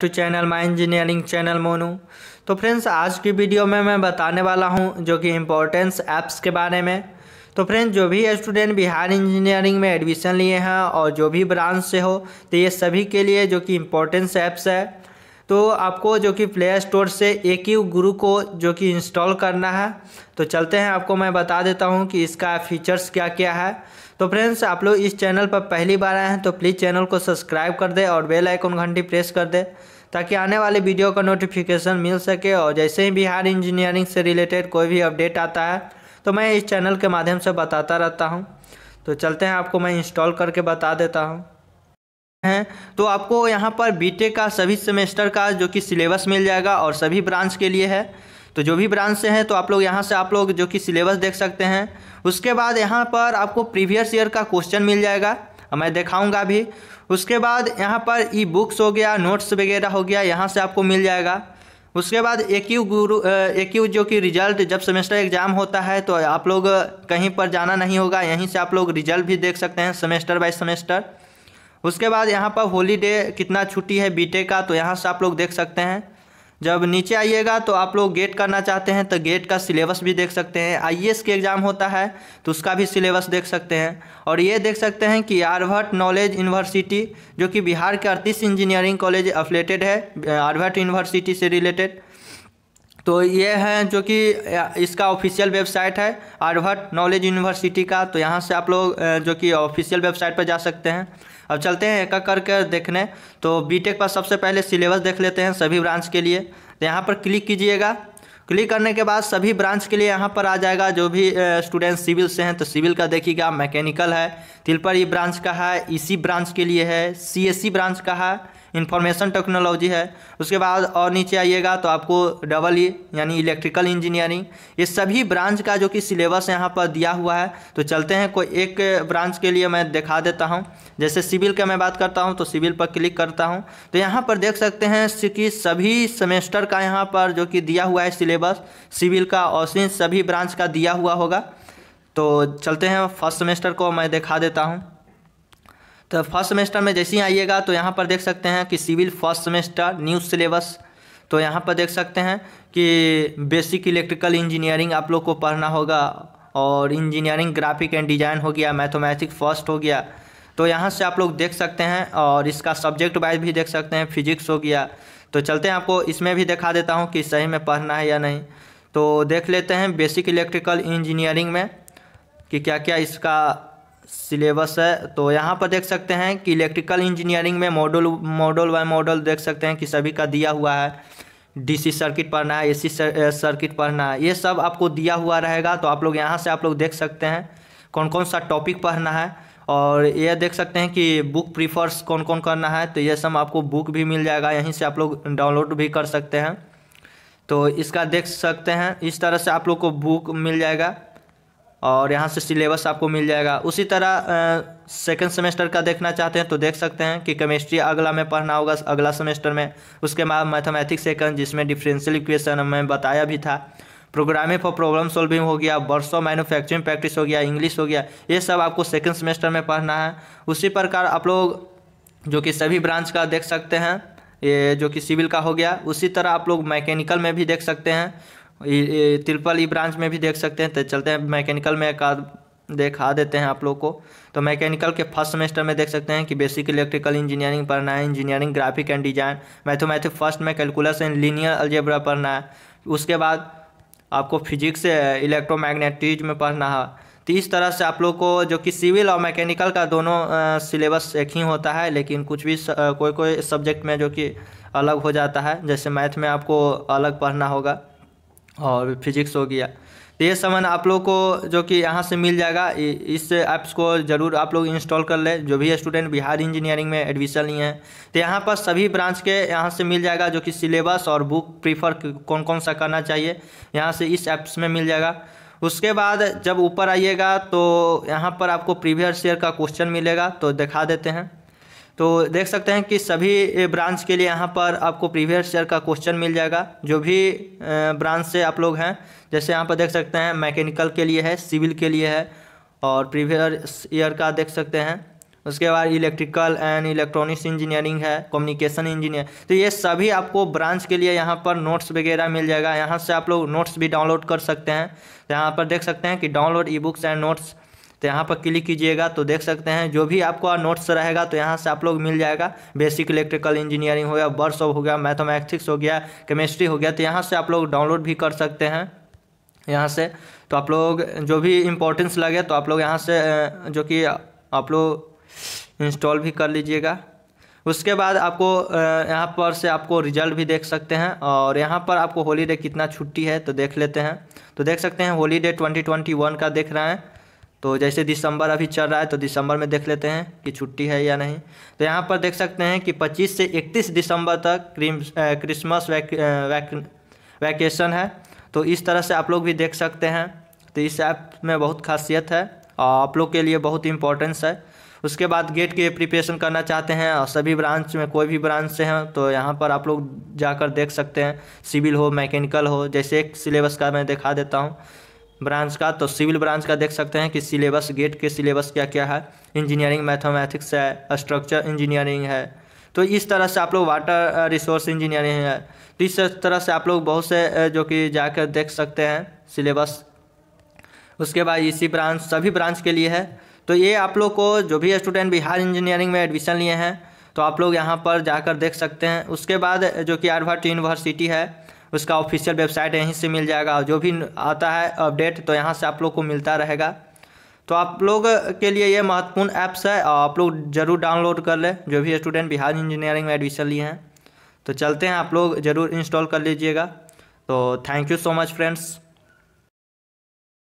to channel my engineering channel Monu तो friends आज की वीडियो में मैं बताने वाला हूं जो कि इम्पोर्टेंस ऐप्स के बारे में तो फ्रेंड्स जो भी स्टूडेंट बिहार इंजीनियरिंग में एडमिशन लिए हैं और जो भी ब्रांच से हो तो ये सभी के लिए जो कि इम्पोर्टेंस ऐप्स है तो आपको जो कि प्ले स्टोर से एक ही गुरु को जो कि इंस्टॉल करना है तो चलते हैं आपको मैं बता देता हूँ कि इसका फीचर्स क्या क्या है तो फ्रेंड्स आप लोग इस चैनल पर पहली बार आए हैं तो प्लीज़ चैनल को सब्सक्राइब कर दें और बेल आइकन घंटी प्रेस कर दे ताकि आने वाले वीडियो का नोटिफिकेशन मिल सके और जैसे ही बिहार इंजीनियरिंग से रिलेटेड कोई भी अपडेट आता है तो मैं इस चैनल के माध्यम से बताता रहता हूँ तो चलते हैं आपको मैं इंस्टॉल करके बता देता हूँ हैं तो आपको यहाँ पर बीटेक का सभी सेमेस्टर का जो कि सिलेबस मिल जाएगा और सभी ब्रांच के लिए है तो जो भी ब्रांच से हैं तो आप लोग यहाँ से आप लोग जो कि सिलेबस देख सकते हैं उसके बाद यहाँ पर आपको प्रीवियस ईयर का क्वेश्चन मिल जाएगा मैं दिखाऊंगा भी उसके बाद यहाँ पर ई बुक्स हो गया नोट्स वगैरह हो गया यहाँ से आपको मिल जाएगा उसके बाद एक यू गुरु एक यू जो कि रिजल्ट जब सेमेस्टर एग्ज़ाम होता है तो आप लोग कहीं पर जाना नहीं होगा यहीं से आप लोग रिजल्ट भी देख सकते हैं सेमेस्टर बाय सेमेस्टर उसके बाद यहाँ पर होलीडे कितना छुट्टी है बीटे का तो यहाँ से आप लोग देख सकते हैं जब नीचे आइएगा तो आप लोग गेट करना चाहते हैं तो गेट का सिलेबस भी देख सकते हैं आई ए के एग्ज़ाम होता है तो उसका भी सिलेबस देख सकते हैं और ये देख सकते हैं कि आर्भट नॉलेज यूनिवर्सिटी जो कि बिहार के अड़तीस इंजीनियरिंग कॉलेज अफिलेटेड है आर्भट यूनिवर्सिटी से रिलेटेड तो ये है जो कि इसका ऑफिशियल वेबसाइट है आर्भट नॉलेज यूनिवर्सिटी का तो यहाँ से आप लोग जो कि ऑफिशियल वेबसाइट पर जा सकते हैं अब चलते हैं एक एक करके देखने तो बीटेक पर सबसे पहले सिलेबस देख लेते हैं सभी ब्रांच के लिए तो यहाँ पर क्लिक कीजिएगा क्लिक करने के बाद सभी ब्रांच के लिए यहाँ पर आ जाएगा जो भी स्टूडेंट सिविल से हैं तो सिविल का देखिएगा मैकेनिकल है तिलपरी ब्रांच का है ईसी e ब्रांच के लिए है सी ब्रांच e का है इंफॉर्मेशन टेक्नोलॉजी है उसके बाद और नीचे आइएगा तो आपको डबल ई e, यानी इलेक्ट्रिकल इंजीनियरिंग ये सभी ब्रांच का जो कि सिलेबस यहाँ पर दिया हुआ है तो चलते हैं कोई एक ब्रांच के लिए मैं दिखा देता हूँ जैसे सिविल का मैं बात करता हूँ तो सिविल पर क्लिक करता हूँ तो यहाँ पर देख सकते हैं कि सभी सेमेस्टर का यहाँ पर जो कि दिया हुआ है सिलेबस सिविल का और सभी ब्रांच का दिया हुआ होगा तो चलते हैं फर्स्ट सेमेस्टर को मैं दिखा देता हूँ तो फर्स्ट सेमेस्टर में जैसे ही आइएगा तो यहाँ पर देख सकते हैं कि civil first semester new syllabus तो यहाँ पर देख सकते हैं कि बेसिक इलेक्ट्रिकल इंजीनियरिंग आप लोग को पढ़ना होगा और इंजीनियरिंग ग्राफिक एंड डिजाइन हो गया मैथमेटिक्स फर्स्ट हो गया तो यहाँ से आप लोग देख सकते हैं और इसका सब्जेक्ट वाइज भी देख सकते हैं फिजिक्स हो गया तो चलते हैं आपको इसमें भी दिखा देता हूँ कि सही में पढ़ना है या नहीं तो देख लेते हैं बेसिक इलेक्ट्रिकल इंजीनियरिंग में कि क्या क्या इसका सिलेबस है तो यहाँ पर देख सकते हैं कि इलेक्ट्रिकल इंजीनियरिंग में मॉडल मॉडल बाय मॉडल देख सकते हैं कि सभी का दिया हुआ है डीसी सर्किट पढ़ना है एसी सर्किट पढ़ना है ये सब आपको दिया हुआ रहेगा तो आप लोग यहाँ से आप लोग देख सकते हैं कौन कौन सा टॉपिक पढ़ना है और ये देख सकते हैं कि बुक प्रीफर्स कौन कौन करना है तो ये सब आपको बुक भी मिल जाएगा यहीं से आप लोग डाउनलोड भी कर सकते हैं तो इसका देख सकते हैं इस तरह से आप लोग को बुक मिल जाएगा और यहाँ से सिलेबस आपको मिल जाएगा उसी तरह सेकेंड सेमेस्टर का देखना चाहते हैं तो देख सकते हैं कि केमिस्ट्री अगला में पढ़ना होगा अगला सेमेस्टर में उसके बाद मैथमेटिक्स सेकंड जिसमें डिफरेंशियल इक्वेशन हमें बताया भी था प्रोग्रामिंग फॉर प्रॉब्लम सॉल्विंग हो गया वर्षों मैनुफैक्चरिंग प्रैक्टिस हो गया इंग्लिश हो गया ये सब आपको सेकेंड सेमेस्टर में पढ़ना है उसी प्रकार आप लोग जो कि सभी ब्रांच का देख सकते हैं ये जो कि सिविल का हो गया उसी तरह आप लोग मैकेनिकल में भी देख सकते हैं त्रिपल ई ब्रांच में भी देख सकते हैं तो चलते हैं मैकेनिकल में एक दिखा देते हैं आप लोग को तो मैकेनिकल के फर्स्ट सेमेस्टर में देख सकते हैं कि बेसिक इलेक्ट्रिकल इंजीनियरिंग पढ़ना है engineering graphic and design mathematic first में कैलकुलस एंड लीनियर अल्जेब्रा पढ़ना है उसके बाद आपको फिजिक्स इलेक्ट्रोमैग्नेटिज्म में पढ़ना है तो इस तरह से आप लोग को जो कि सिविल और मैकेनिकल का दोनों सिलेबस एक ही होता है लेकिन कुछ भी कोई कोई सब्जेक्ट में जो कि अलग हो जाता है जैसे मैथ में आपको अलग पढ़ना होगा और फिजिक्स हो गया तो ये सामान आप लोग को जो कि यहाँ से मिल जाएगा इस ऐप्स को ज़रूर आप लोग इंस्टॉल कर ले जो भी स्टूडेंट बिहार इंजीनियरिंग में एडमिशन लिए हैं तो यहाँ पर सभी ब्रांच के यहाँ से मिल जाएगा जो कि सिलेबस और बुक प्रीफर कौन कौन सा करना चाहिए यहाँ से इस ऐप्स में मिल जाएगा उसके बाद जब ऊपर आइएगा तो यहाँ पर आपको प्रीवियस ईयर का क्वेश्चन मिलेगा तो दिखा देते हैं तो देख सकते हैं कि सभी ब्रांच के लिए यहाँ पर आपको प्रीवियस ईयर का क्वेश्चन मिल जाएगा जो भी ब्रांच से आप लोग हैं जैसे यहाँ पर देख सकते हैं मैकेनिकल के लिए है सिविल के लिए है और प्रीवियस ईयर का देख सकते हैं उसके बाद इलेक्ट्रिकल एंड इलेक्ट्रॉनिक्स इंजीनियरिंग है कम्युनिकेशन इंजीनियर तो ये सभी आपको ब्रांच के लिए यहाँ पर नोट्स वगैरह मिल जाएगा यहाँ से आप लोग नोट्स भी डाउनलोड कर सकते हैं यहाँ पर देख सकते हैं कि download e books and notes तो यहाँ पर क्लिक कीजिएगा तो देख सकते हैं जो भी आपको नोट्स रहेगा तो यहाँ से आप लोग मिल जाएगा बेसिक इलेक्ट्रिकल इंजीनियरिंग हो गया बर्स हो गया मैथमेटिक्स हो गया केमिस्ट्री हो गया तो यहाँ से आप लोग डाउनलोड भी कर सकते हैं यहाँ से तो आप लोग जो भी इम्पोर्टेंस लगे तो आप लोग यहाँ से जो कि आप लोग इंस्टॉल भी कर लीजिएगा उसके बाद आपको यहाँ पर से आपको रिजल्ट भी देख सकते हैं और यहाँ पर आपको होलीडे कितना छुट्टी है तो देख लेते हैं तो देख सकते हैं होलीडे 2021 का देख रहे हैं तो जैसे दिसंबर अभी चल रहा है तो दिसंबर में देख लेते हैं कि छुट्टी है या नहीं तो यहाँ पर देख सकते हैं कि 25 से 31 दिसंबर तक क्रिसमस वैक, वैकेशन है तो इस तरह से आप लोग भी देख सकते हैं तो इस ऐप में बहुत खासियत है और आप लोग के लिए बहुत इंपॉर्टेंस है उसके बाद गेट के प्रिपरेशन करना चाहते हैं और सभी ब्रांच में कोई भी ब्रांच से हैं तो यहाँ पर आप लोग जाकर देख सकते हैं सिविल हो मैकेनिकल हो जैसे एक सिलेबस का मैं दिखा देता हूँ ब्रांच का तो सिविल ब्रांच का देख सकते हैं कि सिलेबस गेट के सिलेबस क्या क्या है इंजीनियरिंग मैथमेटिक्स है स्ट्रक्चर इंजीनियरिंग है तो इस तरह से आप लोग वाटर रिसोर्स इंजीनियरिंग है तो इस तरह से आप लोग बहुत से जो कि जाकर देख सकते हैं सिलेबस उसके बाद इसी ब्रांच सभी ब्रांच के लिए है तो ये आप लोग को जो भी स्टूडेंट बिहार इंजीनियरिंग में एडमिशन लिए हैं तो आप लोग यहाँ पर जाकर देख सकते हैं उसके बाद जो कि आरभाट यूनिवर्सिटी है उसका ऑफिशियल वेबसाइट यहीं से मिल जाएगा जो भी आता है अपडेट तो यहाँ से आप लोग को मिलता रहेगा तो आप लोग के लिए ये महत्वपूर्ण ऐप्स है और आप लोग जरूर डाउनलोड कर लें जो भी स्टूडेंट बिहार इंजीनियरिंग में एडमिशन लिए हैं तो चलते हैं आप लोग ज़रूर इंस्टॉल कर लीजिएगा तो thank you so much friends